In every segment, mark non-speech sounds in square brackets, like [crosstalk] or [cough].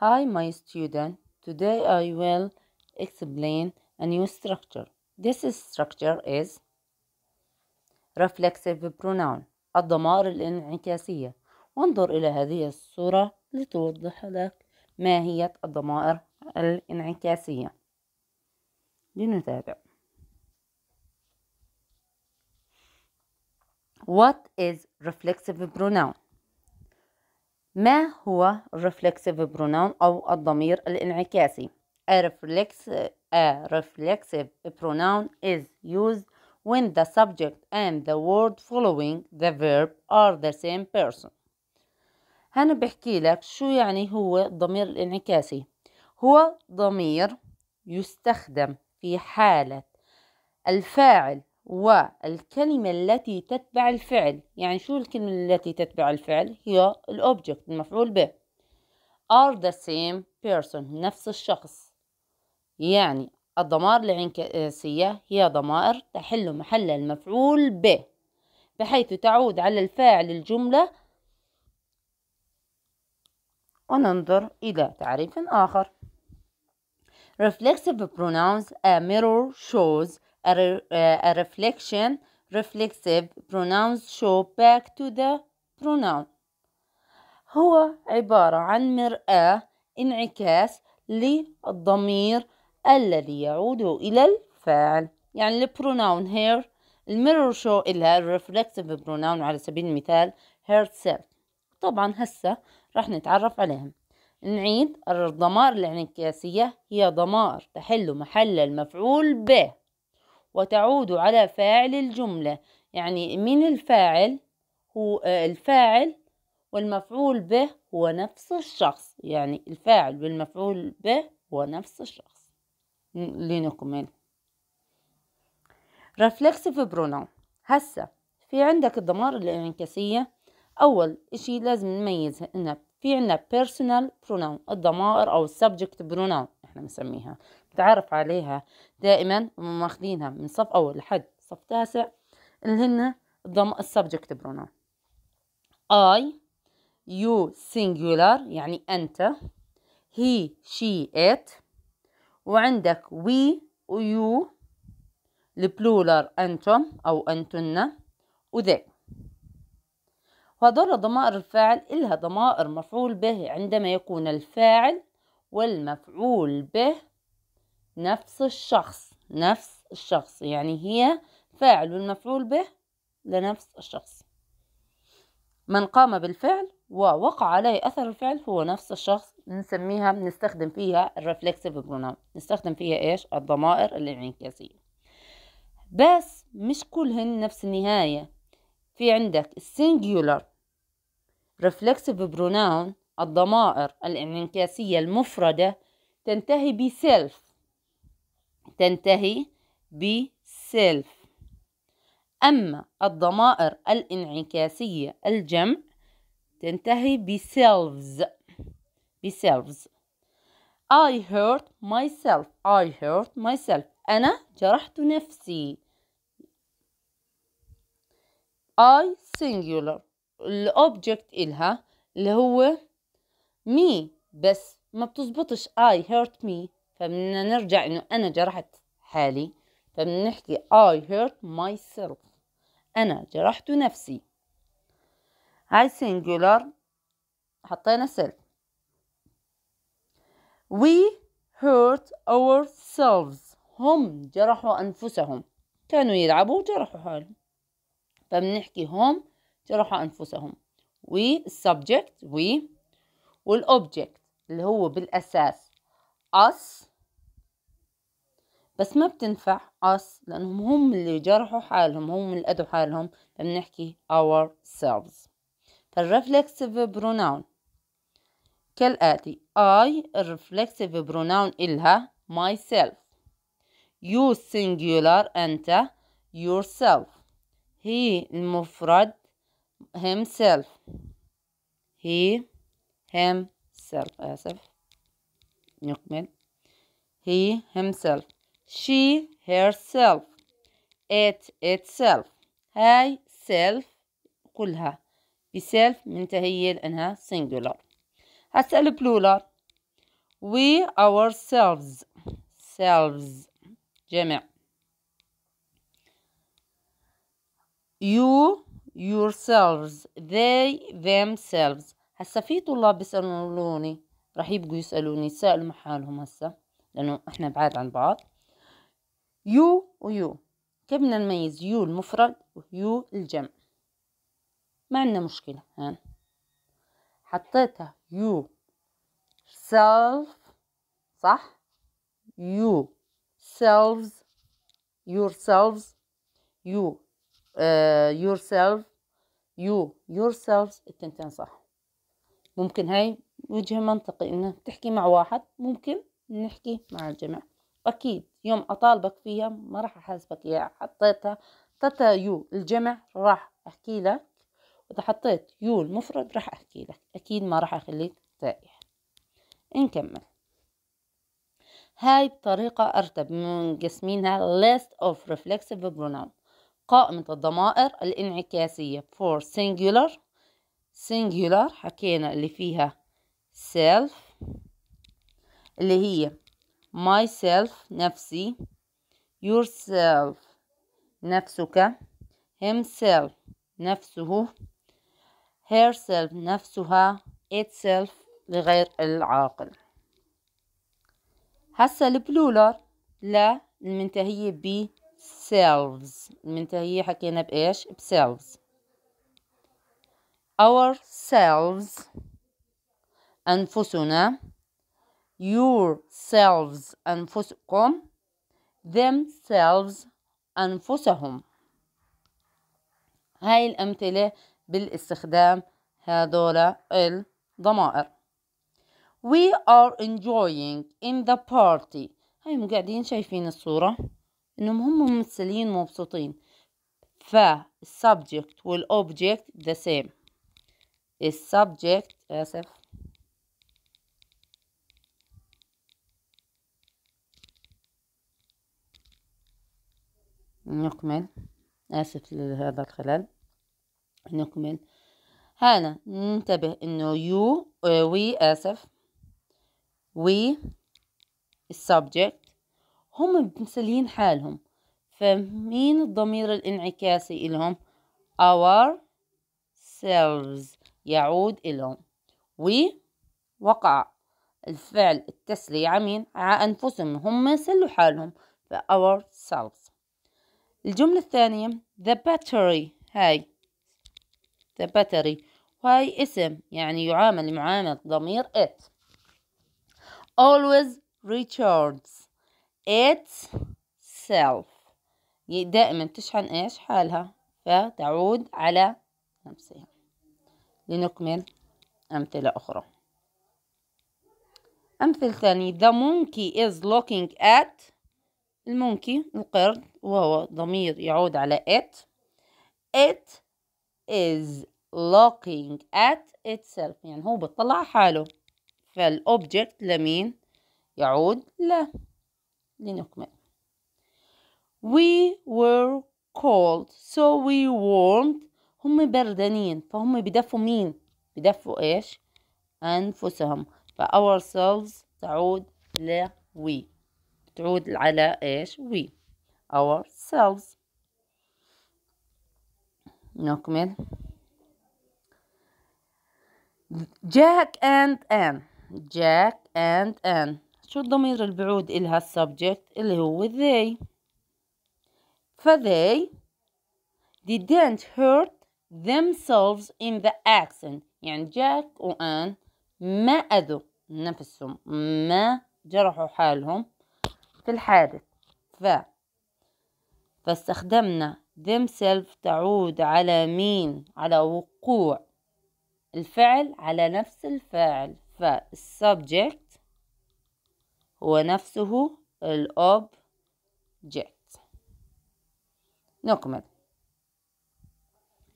Hi my student, today I will explain a new structure. This structure is reflexive pronoun الضمائر الانعكاسية وانظر إلى هذه الصورة لتوضح لك ما هي الضمائر الانعكاسية لنتابع What is reflexive pronoun? ما هو reflexive pronoun أو الضمير الانعكاسي A reflexive, a reflexive pronoun is used when the subject and the word following the verb are the same person أنا بحكي لك شو يعني هو الضمير الانعكاسي هو ضمير يستخدم في حالة الفاعل والكلمة التي تتبع الفعل يعني شو الكلمة التي تتبع الفعل هي الأوبجكت المفعول به are the same person نفس الشخص يعني الضمائر العنكسية آه، هي ضمائر تحل محل المفعول به بحيث تعود على الفاعل الجملة وننظر إلى تعريف آخر Reflexive pronouns a mirror shows a, reflection reflexive pronouns show back to the pronoun هو عبارة عن مرآة انعكاس للضمير الذي يعود إلى الفاعل يعني pronoun here المرور شو إلها الرفلكسيف بروناون على سبيل المثال herself طبعا هسه راح نتعرف عليهم نعيد الضمائر الانعكاسية هي ضمائر تحل محل المفعول به وتعود على فاعل الجملة يعني من الفاعل هو آه، الفاعل والمفعول به هو نفس الشخص يعني الفاعل والمفعول به هو نفس الشخص لنكمل رفلكسيف برونو هسه في عندك الضمائر الانعكاسية أول إشي لازم نميزها إن في عندنا personal pronoun الضمائر أو subject pronoun إحنا بنسميها تعرف عليها دائما ماخذينها من صف أول لحد صف تاسع اللي هن الضم السبجكت برونون I you singular يعني أنت he she it وعندك we ويو البلولر أنتم أو أنتن وذي وهذول ضمائر الفاعل إلها ضمائر مفعول به عندما يكون الفاعل والمفعول به نفس الشخص نفس الشخص يعني هي فاعل والمفعول به لنفس الشخص من قام بالفعل ووقع عليه أثر الفعل هو نفس الشخص نسميها بنستخدم فيها الرفلكسيف برونام نستخدم فيها إيش الضمائر الانعكاسية بس مش كلهن نفس النهاية في عندك singular reflexive pronoun الضمائر الانعكاسية المفردة تنتهي بسيلف تنتهي self أما الضمائر الانعكاسية الجمع تنتهي selves ب selves I hurt myself I hurt myself أنا جرحت نفسي I singular الأوبجكت إلها اللي هو me بس ما بتزبطش I hurt me فبدنا نرجع انه انا جرحت حالي فبنحكي I hurt myself انا جرحت نفسي هاي singular حطينا self we hurt ourselves هم جرحوا أنفسهم كانوا يلعبوا وجرحوا حالهم فبنحكي هم جرحوا أنفسهم we subject we والobject اللي هو بالأساس us بس ما بتنفع us لأنهم هم اللي جرحوا حالهم هم اللي أدوا حالهم بنحكي ourselves فالرفلكسيف pronoun كالآتي I الرفلكسيف pronoun إلها myself you singular أنت yourself he المفرد himself he himself آسف نكمل he himself she herself it itself هاي self كلها بself منتهية لأنها singular هسأل plural we ourselves selves جمع you yourselves they themselves هسا في طلاب بيسألوني رح يبقوا يسألوني سألوا محالهم هسا لأنه إحنا بعاد عن بعض يو ويو كيف بدنا نميز يو المفرد ويو الجمع ما عندنا مشكلة هان حطيتها يو سيلف صح يو سيلفز يور سيلفز يو يور آه، سيلف يو يور سيلفز التنتين صح ممكن هاي وجه منطقي انه تحكي مع واحد ممكن نحكي مع الجمع اكيد يوم أطالبك فيها ما راح أحاسبك إياها يعني حطيتها تتا يو الجمع راح أحكي لك وإذا حطيت يو المفرد راح أحكي لك أكيد ما راح أخليك تائه نكمل هاي بطريقة أرتب منقسمينها list of reflexive pronoun قائمة الضمائر الانعكاسية for singular singular حكينا اللي فيها self اللي هي myself نفسي yourself نفسك himself نفسه herself نفسها itself لغير العاقل هسا البلولر لا المنتهية ب selves المنتهية حكينا بإيش selves ourselves أنفسنا yourselves أنفسكم themselves أنفسهم هاي الأمثلة بالاستخدام هذول الضمائر We are enjoying in the party هاي مقعدين شايفين الصورة إنهم هم ممثلين مبسوطين subject والobject the same السبجكت آسف نكمل آسف لهذا الخلل نكمل هنا ننتبه إنه يو وي آه، آسف وي السبجكت هم مسليين حالهم فمين الضمير الانعكاسي إلهم our selves يعود إلهم وي وقع الفعل التسلية عمين على أنفسهم هم سلوا حالهم ف سيلز الجملة الثانية the battery هاي the battery وهاي اسم يعني يعامل معاملة ضمير it always recharges itself دائما تشحن ايش حالها فتعود على نفسها لنكمل أمثلة أخرى أمثلة ثانية the monkey is looking at المونكي القرد وهو ضمير يعود على it it is looking at itself يعني هو بتطلع حاله فالأوبجكت لمين يعود له لنكمل we were cold so we warmed هم بردانين فهم بدفوا مين بدفوا ايش انفسهم ف ourselves تعود ل we تعود على إيش we ourselves نكمل جاك اند ان جاك اند ان شو الضمير البعود إلها السبجكت اللي هو they فthey didn't hurt themselves in the accident يعني جاك وان ما أذوا نفسهم ما جرحوا حالهم في الحادث ف فاستخدمنا themselves تعود على مين على وقوع الفعل على نفس الفاعل فالسبجكت هو نفسه الأوبجكت نكمل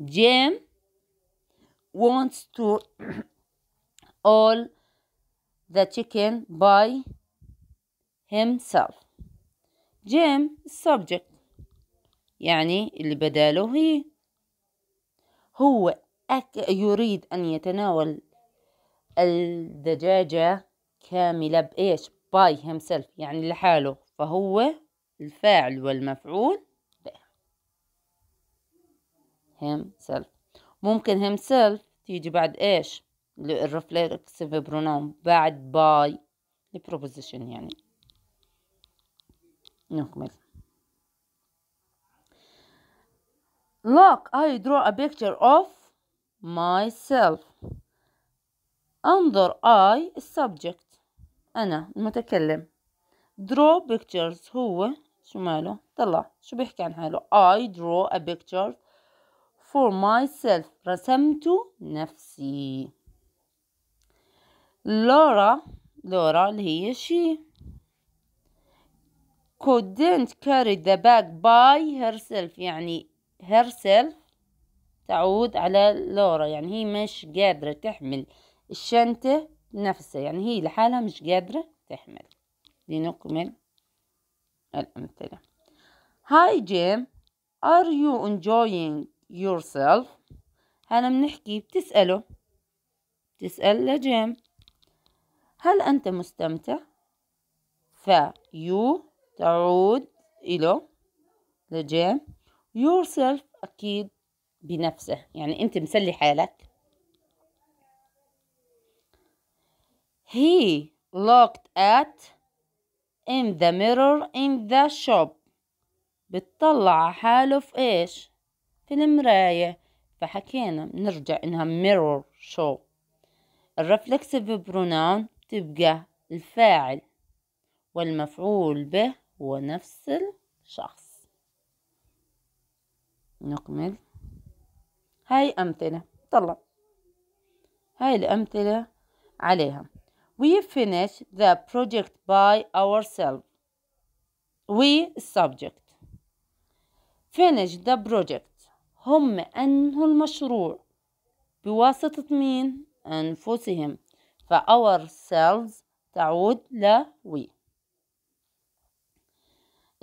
جيم wants to all the chicken by himself Jim subject يعني اللي بداله هي هو أك... يريد أن يتناول الدجاجة كاملة بإيش by himself يعني لحاله فهو الفاعل والمفعول به himself ممكن himself تيجي بعد إيش الرفلكسيف برونوم بعد باي البروبوزيشن يعني نكمل Look, I draw a picture of myself. انظر I subject أنا المتكلم. Draw pictures هو شو ماله؟ طلع شو بيحكي عن حاله؟ I draw a picture for myself. رسمت نفسي. لورا لورا اللي هي شي couldn't carry the bag by herself يعني herself تعود على لورا يعني هي مش قادرة تحمل الشنطة نفسها يعني هي لحالها مش قادرة تحمل لنكمل الأمثلة هاي جيم are you enjoying yourself هلا بنحكي بتسأله بتسأل لجيم هل أنت مستمتع ف you تعود إله يور yourself أكيد بنفسه يعني أنت مسلي حالك he looked at in the mirror in the shop بتطلع حاله في إيش في المراية فحكينا بنرجع إنها mirror show الرفلكسيف برونون تبقى الفاعل والمفعول به هو نفس الشخص نكمل هاي أمثلة طلع هاي الأمثلة عليها We finish the project by ourselves we subject finish the project هم أنهوا المشروع بواسطة مين؟ أنفسهم فourselves تعود ل we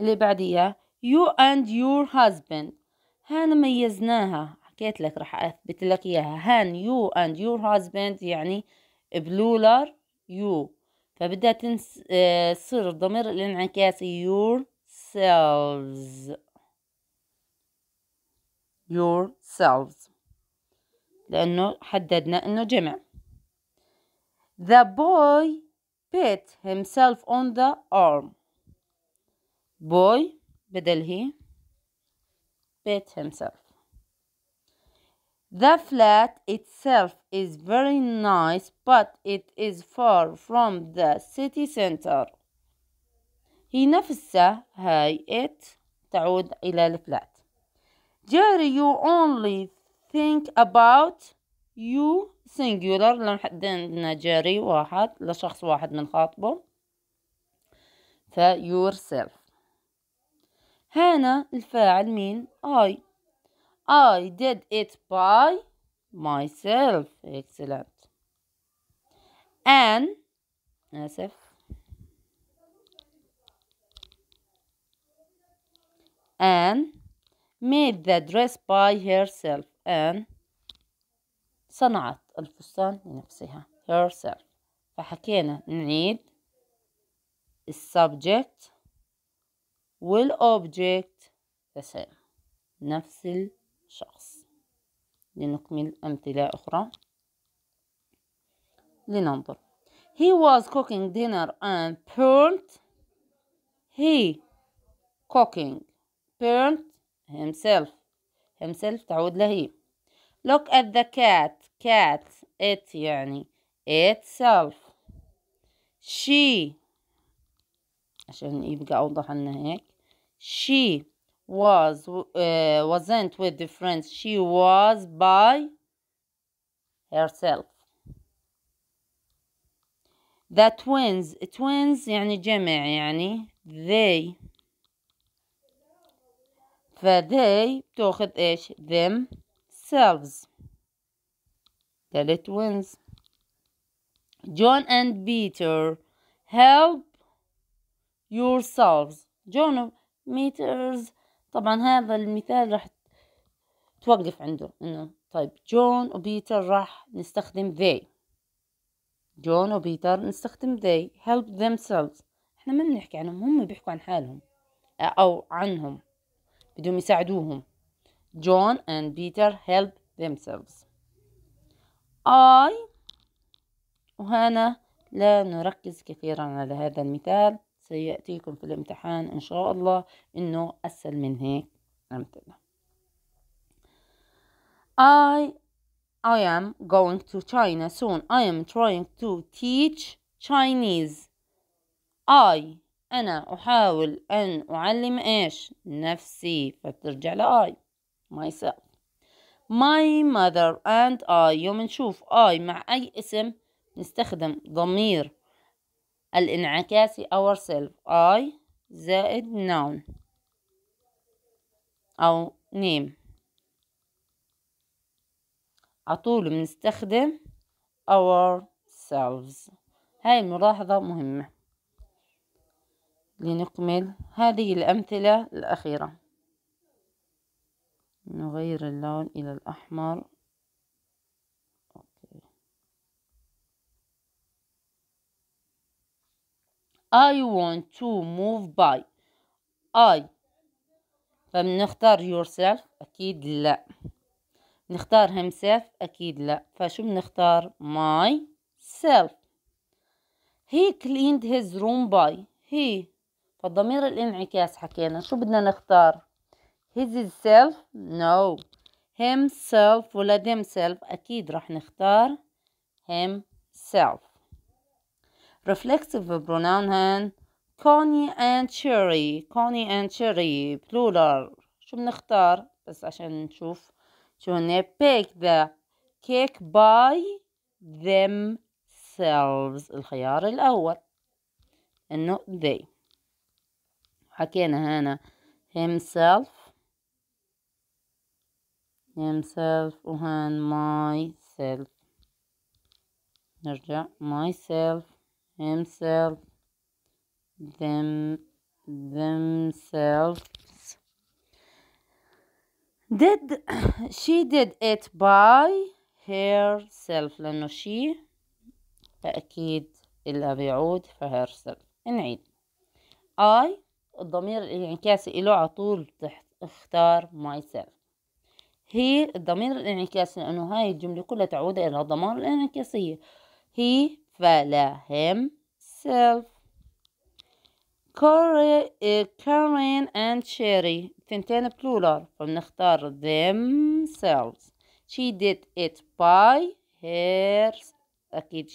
اللي بعديها you and your husband هان ميزناها حكيت لك راح اثبت لك اياها هان you and your husband يعني بلولر you فبدها تنس... آه، تصير ضمير الانعكاسي yourselves yourselves لأنه حددنا أنه جمع The boy bit himself on the arm boy بدل he بيت himself The flat itself is very nice but it is far from the city center هي نفسها هاي it تعود إلى الفلات Jerry you only think about you singular لو حددنا جيري واحد لشخص واحد من خاطبه ف yourself هنا الفاعل مين I I did it by myself excellent and آسف and made the dress by herself and صنعت الفستان لنفسها herself فحكينا نعيد السبجكت والأوبجكت the نفس الشخص لنكمل أمثلة أخرى لننظر He was cooking dinner and burnt he cooking burnt himself himself تعود لهي look at the cat cat it يعني itself she عشان يبقى أوضح لنا هيك she was uh, wasn't with the friends she was by herself the twins twins يعني جمع يعني they ف they بتاخد ايش themselves the twins John and Peter help yourselves John meters طبعا هذا المثال راح توقف عنده انه طيب جون وبيتر راح نستخدم they جون وبيتر نستخدم they help themselves احنا ما بنحكي عنهم هم بيحكوا عن حالهم او عنهم بدهم يساعدوهم جون and بيتر help themselves I وهنا لا نركز كثيرا على هذا المثال سيأتيكم في الامتحان إن شاء الله إنه أسهل من هيك أمثلة I I am going to China soon I am trying to teach Chinese I أنا أحاول أن أعلم إيش نفسي فترجع لآي myself my mother and I يوم نشوف I مع أي اسم نستخدم ضمير الانعكاسي ourselves I زائد noun أو name عطول بنستخدم ourselves هاي ملاحظة مهمة لنكمل هذه الأمثلة الأخيرة نغير اللون إلى الأحمر I want to move by I فبنختار yourself أكيد لا نختار himself أكيد لا فشو بنختار my self he cleaned his room by he فضمير الانعكاس حكينا شو بدنا نختار his self no himself ولا themself أكيد رح نختار himself reflexive pronoun هن Connie and Cherry Connie and Cherry plural شو بنختار بس عشان نشوف شو هن pick the cake by themselves الخيار الأول إنه they حكينا هنا himself himself وهان myself نرجع myself himself them themselves did [coughs] she did it by herself لأنه she تأكيد إلها بيعود herself نعيد I الضمير الانعكاسي له على طول تحت اختار myself هي الضمير الانعكاسي لأنه هاي الجملة كلها تعود إلى الضمائر الانعكاسية هي fella himself. Corey, uh, eh, Karen and Sherry تنتين plural فبنختار themselves she did it by hers أكيد